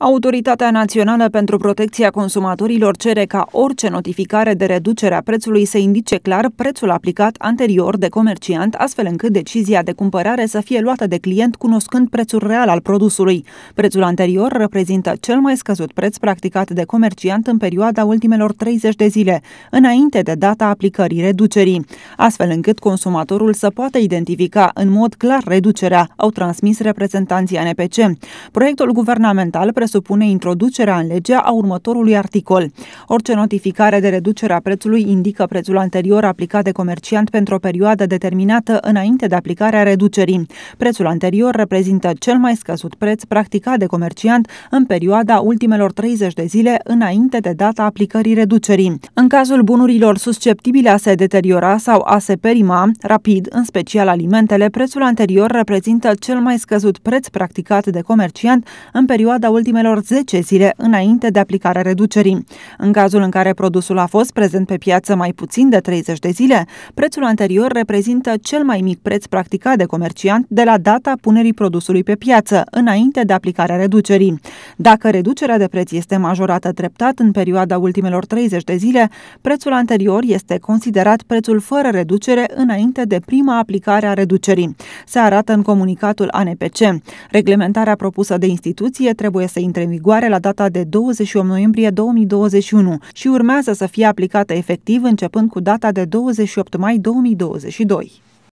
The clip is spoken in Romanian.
Autoritatea Națională pentru Protecția Consumatorilor cere ca orice notificare de reducere a prețului să indice clar prețul aplicat anterior de comerciant, astfel încât decizia de cumpărare să fie luată de client cunoscând prețul real al produsului. Prețul anterior reprezintă cel mai scăzut preț practicat de comerciant în perioada ultimelor 30 de zile, înainte de data aplicării reducerii, astfel încât consumatorul să poată identifica în mod clar reducerea, au transmis reprezentanții ANPC. Proiectul guvernamental presupune introducerea în lege a următorului articol. Orice notificare de reducere a prețului indică prețul anterior aplicat de comerciant pentru o perioadă determinată înainte de aplicarea reducerii. Prețul anterior reprezintă cel mai scăzut preț practicat de comerciant în perioada ultimelor 30 de zile înainte de data aplicării reducerii. În cazul bunurilor susceptibile a se deteriora sau a se perima rapid, în special alimentele, prețul anterior reprezintă cel mai scăzut preț practicat de comerciant în perioada ultimelor ultimelor 10 zile înainte de aplicarea reducerii. În cazul în care produsul a fost prezent pe piață mai puțin de 30 de zile, prețul anterior reprezintă cel mai mic preț practicat de comerciant de la data punerii produsului pe piață, înainte de aplicarea reducerii. Dacă reducerea de preț este majorată treptat în perioada ultimelor 30 de zile, prețul anterior este considerat prețul fără reducere înainte de prima aplicare a reducerii. Se arată în comunicatul ANPC. Reglementarea propusă de instituție trebuie să intre în vigoare la data de 28 noiembrie 2021 și urmează să fie aplicată efectiv începând cu data de 28 mai 2022.